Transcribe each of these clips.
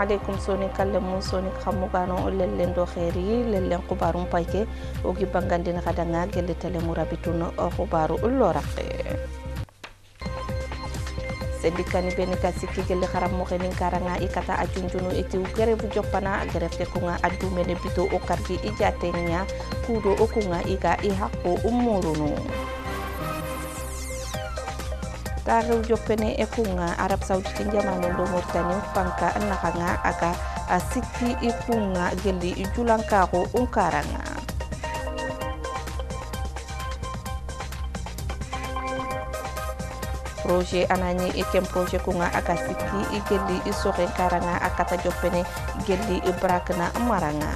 aleykum soni kalle mum soni xammugano o lellen do xeeri pake xubarum payke o gibbangandin xadanga gelle telemu rabitun xubaru ulloraqe sendikani beni ka sikki gelle xaram mo xenin karanga ikata ajunjunu itiw gerebu joppana gerefte kunga adumene bito o kargi ijatenya kudo okunga iga i hakko umurunu karu jopene e kunga arab Saudi jamanu do mauritani fanka nakanga aka asiki e kunga gelli julankako unkaranga projet anani ikem e proje kunga aka siki igeli e isoke e karanga akata jopene geli ibrakna maranga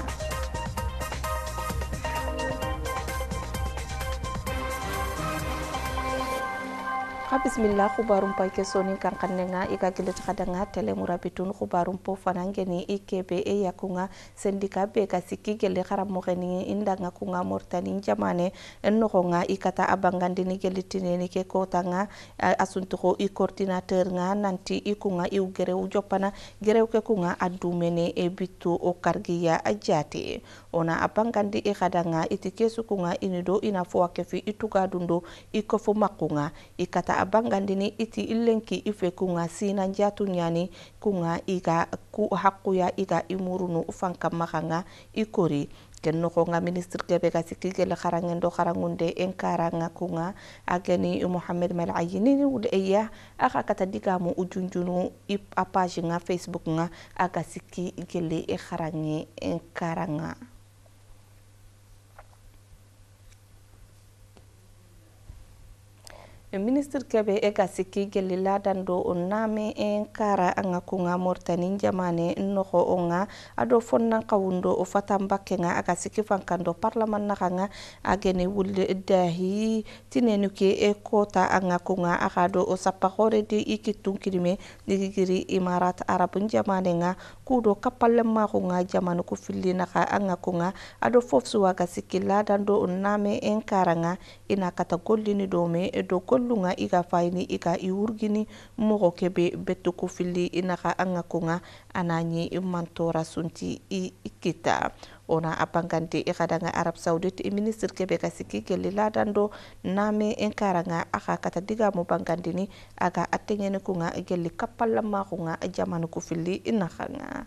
xa bisimilla xubarum pa ke sonin kan xannenga i ga gilet xadanga telemurabitun xubarum po fanangeni i kebe e yakunga sendika be ga sikki gelle xaramoxeni i ndanga kunga mortanin jamane en noxonga i kata a bangandini gelitineni ke kotanga a suntuxo i coordinateur nga nanti i kunga i gerew joppana gerew ke kunga a dumene e bitu o kargiya a ona apangandi i e gadanga iti kesukunga ini do ina fo wakefi i tugadundo i kofo makunga i kata abangandini iti i lenki i fe kunga sinanjatu ɲani kunga i ga ku hakuya i ga i murunu fankamaganga i kori ken noxo nga ministre kebe ga sikki gele xarangen xarangunde en karanga kunga a geni mohamed mal ayini wul eya a xa kata digamu u junjunu a page nga facebook nga a ga sikki gele e xarange en karanga ministre kebe e ka siki gelila dando o name en kara anga kunga mortani jamane nogo onga ado fonnan kawundo o fatamba kenga aga siki fankando parlaman nakanga agene wulde dahi tinenu ke e kota anga kunga aga do o sapakore di ikitun kirime digigiri imarat arabun jamane nga kudo kapalle makunga jamane ku filli naka anga kunga ado fofsuwa ga siki la o name en kara nga ina kata gollini dome do gol lunga i ka faini i ka i wurgini mɔgɔ kɛ be betokofili i naga an ka konga a n'a mantora sunti i kita ona abangante e kadanga arab saudite e minister kebe ka siki ke ladando name en karanga aka kata diga mo bangandini aga atengene kunga gelle kapalla ma kunga jamanu ko filli inakanga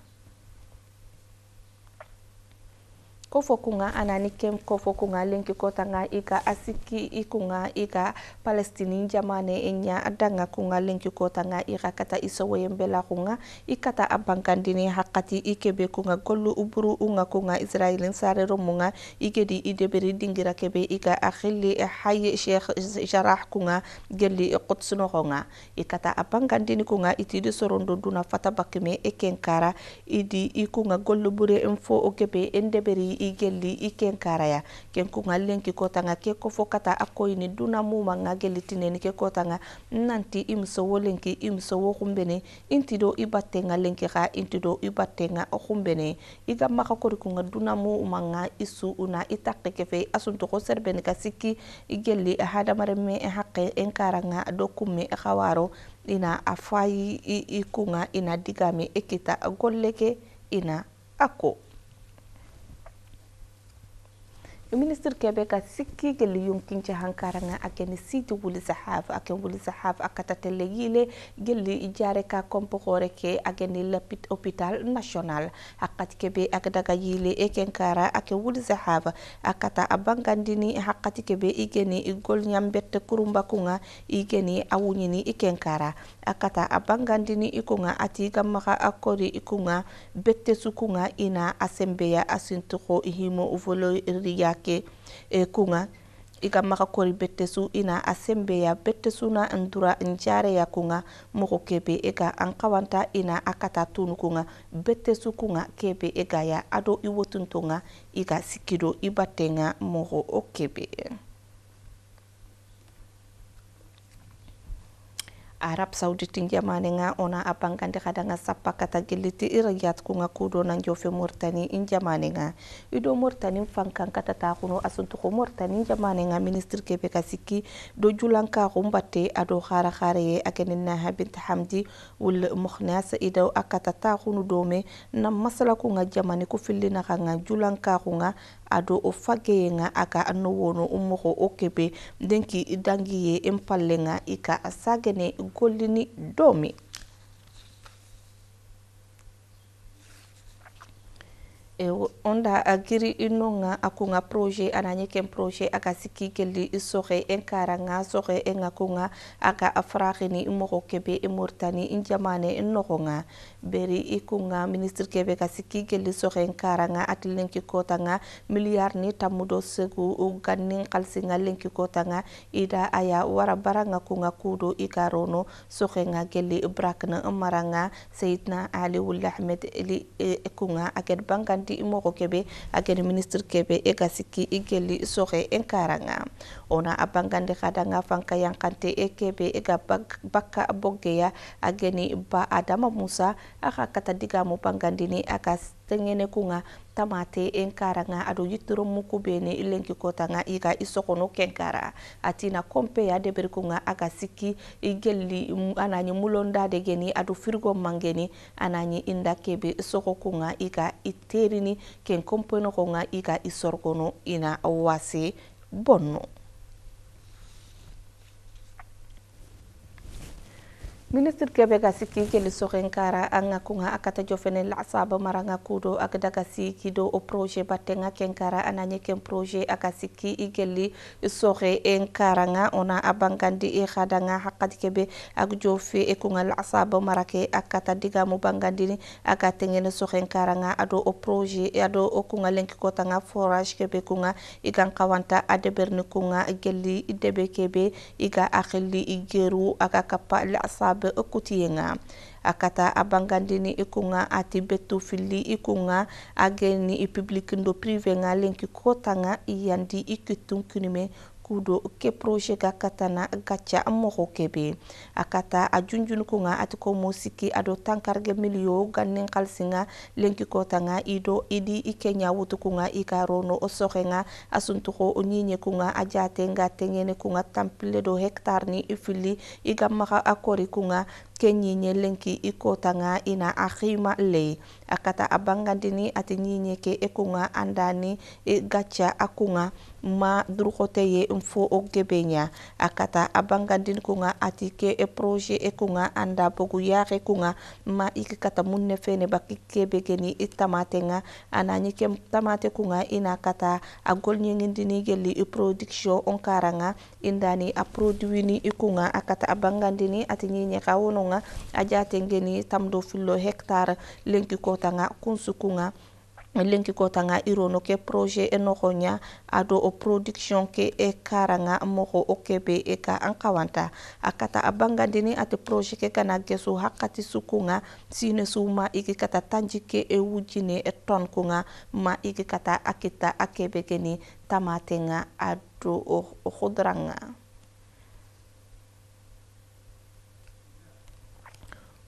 kofo kunga a nani kem ko fɔ kunga lenki kotanga i ka asiki i kunga i ka palestini jamane i ɲa danga kunga lenki kotanga i ka kata i sowoyen kunga i kata hakati i kunga gollu u unga kunga israilin sarero munga i gedi dingira kebe i ka axili sheikh jarah kunga gelli i quds noxonga i kunga i sorondo duna fata ekenkara i kenkara i kunga gollu bure n fo o igeli iken karaya ken ku ngallen ki kotanga ke ko fokata akoyini duna muma nga geli tineni ke kotanga nanti imso wolenki imso wo kumbene intido do ibatte ngalenki ka inti do ibatte nga kumbene iga maka kori ku duna muma nga isu una itakke kefe asunto ko serbene kasiki igeli hadamare me hakke en karanga do kumme khawaro ina afayi ikunga ina digame ekita golleke ina ako ministre kebe ka sikki gele yonkince hankaranga akene siti wuli sahaf aken wuli sahaf akatatele yile gele jare ka kompore ke akene lapit hopital national hakati kebe akdaga yile eken kara ake wuli sahaf akata abangandini hakati kebe igeni igol nyambette kurumba kunga igeni awunyini iken kara a ka ta a bangandini i kunga a t'i ka maga a kori i kunga bektesu kunga i na a senbeya himo voloriya e kunga i ka maga kori bektesu i na a senbeya bektesu na n dura jareya kunga mogo kebe e ga an kawanta a ka tunu kunga bektesu kunga kebe e ga ya ado i wotuntonga i sikido i batenga mogo o kebe arab saudi tingia manenga ona abankande kadanga sappa kata gilliti iriyat kunga kudo nan jofe murtani inja manenga ido murtani fankan kata ta mortani asuntu ministre murtani inja sikki do julanka kumbatte ado khara khare ye bint hamdi wul mukhnas ido a ta dome na masala kunga jamani ku fillina kanga julanka ado ofakeyenga aka anowono umogo okebe denki idangiye empallenga ika asagene golini domi e onda agiri inonga akunga proje ananyekem proje aka siki keli isoge enkara nga soge engakunga aka afragini imogo kebe imortani injamane inogonga beri i kunga ministre kebe be ka siki geli soxen karanga ati lenki kotanga miliyar ni tamudo segu u gannin xalisinga lenki kotanga ida aya wara baranga kunga kudo i garono soxenga geli brakna maranga seitna ali wulla ahmed eli e, kunga aget banganti i moxo kebe aget ministre kebe e ga siki i geli soxe en karanga ona abangandi kadanga fanka yankante ekebe ega bakka bogeya ageni ba adama musa aka kata diga mu bangandini aka tengene kunga tamate enkara nga ado yitoro muku bene kota nga iga isokono kenkara atina kompe ya deberi kunga aga siki igelli ananyi mulonda degeni ado firgo mangeni ananyi inda kebe isoko kunga iga iterini ken kompono kunga iga isorgono ina wase bonno ministre kebe ga siki kele soren kara anga kunga akata jofene la saba maranga kudo akada ga siki do o projet batenga kenkara ananye ken projet aka siki igeli sore en karanga ona abangandi e khadanga hakati kebe ak jofe e kunga la saba marake akata diga mu bangandi aka tengene soren karanga ado o projet ado o kunga lenki kotanga forage kebe kunga igan kawanta adeberni kunga igeli idebe kebe iga akhili igeru aka kapa la saba abe ekuti yenga akata abangandini ikunga ati betu fili ikunga ageni ipublikindo privenga lenki kotanga iyandi ikitun kunime kudo ke proje ga katana gacha ko kebe akata a junjun kunga at ko musiki ado ge milio gannen kalsinga lenki kotanga ido idi ikenya wutu nga ikarono osoxenga asuntuxo o kunga a jate nga ko kunga tampile do hektar ni ifili igamma ga akori kunga nga ñiñe lenki iko tanga ina akhima le akata abangandini bangandini ati ke e kunga andani gacha akunga ma durxote ye um fo og debeña a kata a bangandin kunga atike e projet e kunga anda bogu yaxe kunga ma i kata mun ne fene baki kebe geni i e tamate nga anani ke tamate kunga ina kata a golñingindini gelli i e production on karanga indani a produit ni i e kunga a kata a bangandini ati ñiñexa wononga a jatengeni tamdo fillo hectare lenki kotanga kunsukunga lenki kotanga irono ke projet enogonya ado o production ke e karanga mogo o kebe e ka ankawanta akata abangandini ate projet ke kana gesu hakati sukunga sine suma iki kata tanji ke e wujine e ton kunga ma iki kata akita akebe keni tamatenga ado o, o khudrang.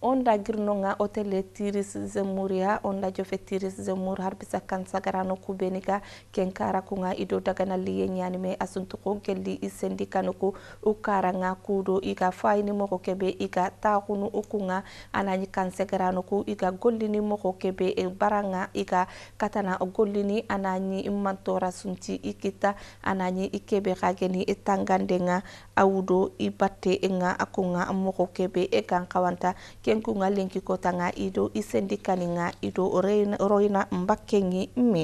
onda girnonga otele tiris zemuria onda jofe tiris zemur harbisa kan sagarano kubeniga kenkara kunga ido dagana liye ñanime asuntuko gelli i sendi kanuku u karanga kudo iga fayini mogo kebe iga taxunu ukunga anañi kan segaranuku iga gollini mogo kebe baranga iga katana gollini anañi imantora sunti i kita anañi i kebe xageni awudo i nga akunga mogo kebe e gan xawanta kenkuŋa lenki kota ido i sendikani ido roina mbakengi ŋe me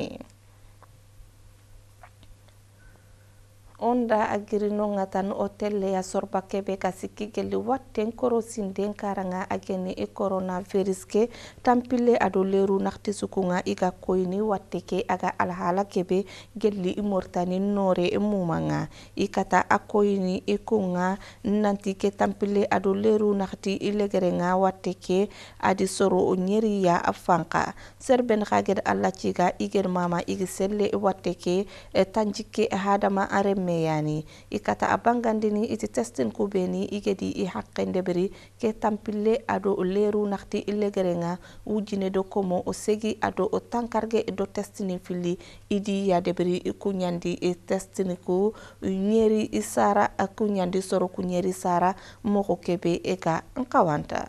onda agirino ngatan hotele ya sorba kebe kasiki gele watten koro sinden karanga agene e coronavirus ke tampile ado leru naxti nakti sukunga iga koyni watte ke aga alhala kebe gelli i imortani nore e mumanga ikata akoyni e kunga nanti ke tampile ado leru nakti ilegerenga watte ke adi soro onyeri ya afanka serben khager alla ciga iger mama igiselle watte ke e tanjike hadama arem meyani ikata abangandini iti testin kubeni igedi i haqqendeberi ke tampille ado leru nakti ille gerenga ujine do komo o segi ado o tankarge do testini fili idi yadeberi ikunyandi e testini ku nyeri isara akunyandi soro kunyeri sara moko kebe eka nkawanta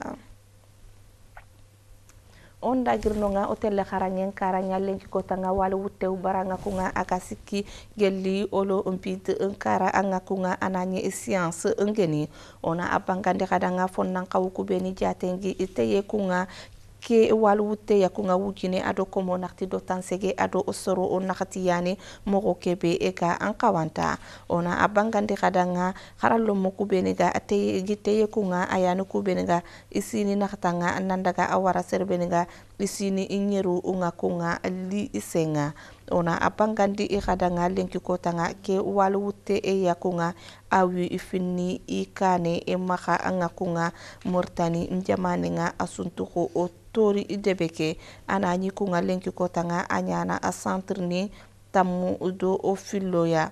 onda girno nga otelle xarañen karaña lenki kota nga walu wutew bara nga ku nga akasiki gelli olo umpite en kara anga ku nga anani science ngeni ona abangandi xada nga nan xawu ku beni jatengi iteye ku nga ke walu te ya kunga wujine ado komo nakti do tansege ado osoro o nakati yani mogo kebe eka ankawanta ona abangandi kadanga harallo moku benega ate gite ye kunga ayani ku benega isini nakatanga nandaga awara serbeniga isini inyeru unga kunga li isenga ona apangan di ikada nga lenki kota nga ke walwute e yakunga awi ifini ikane e maka anga kunga moritani n murtani njamani nga asuntuko otori idebeke ana nyikunga lenki kota nga anyana asantrni tamu o filloya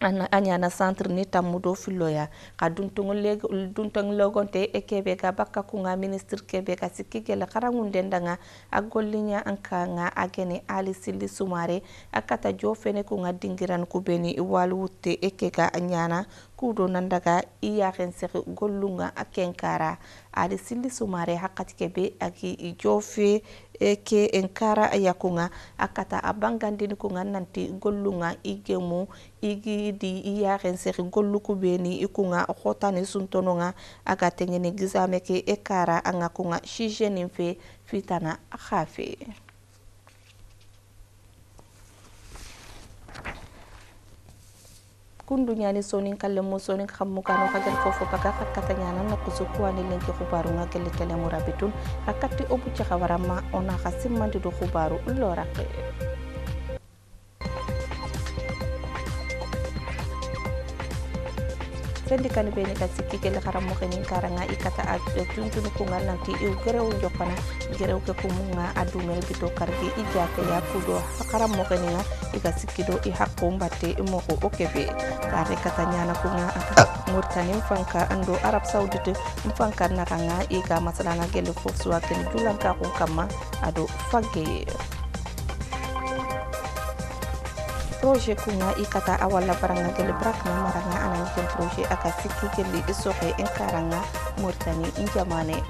a ɲana centre ni tamudo filoya ka duntonlogonte e kebe ga bakka kunga ministre kebe ga sikki gele xarangunden danga a golliɲa an kanga a gene ali silli sumare a kata jo fene kunga dingiran kubeni i waluwutte e ke ga ñana kuudhonan dhagaa iyaaqeenseqi gollunga kenkara ali sili sumare haqatikebe aki ijoofe eke enkara ayakunga akata kunga nanti gollunga igemu igidi iyaaqeenseqi gollukubeni ikunga xotani suntononga aga teŋene gisameke ekara angakunga shijenin fe fitana axafe kun kundunyani sonin kallemu sonin xammu kano xagal fofo baga kata katañanan na kusu kuwani lenki xubarunga gele kelemurabitun xa katti obu caxawarama ona xa simmandidu xubaru loraqe sendikani be ni ka sikki gele xara moxeñin karanga i kata a tuntunu kunga nanti iw gerew jokana gerew ke kumunga a dumel bito karge i ya kudo xara moxeninga i ka sikki i xaqu mbatte i moxo o kefe kare kata ñana kunga ah. murtani mfanka ando arab saudite mfanka naxanga i ga masalana gele fof suwa kene julanka xun kamma ado fagge projet kuŋa i ka taa a walla baraŋa gɛli barakiŋa maraŋa a na ɲigin proje a ka siki gɛli i sɔgɛ n karaŋa moritani n jamane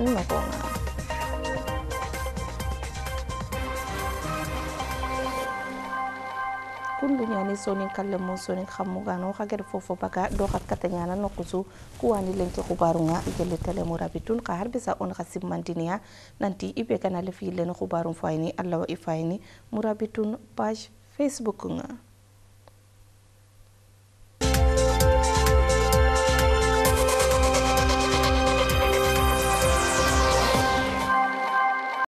sonin kalle mun sonin xammugano xa gede fofo baga do xat kata ñana no qusu kuwani lenke xubarunga gelle telemura bitun xa harbisa on xa simmandiniya nanti i ɓeganale fi lene xubarun fayini allawa i fayini mura bitun page facebook nga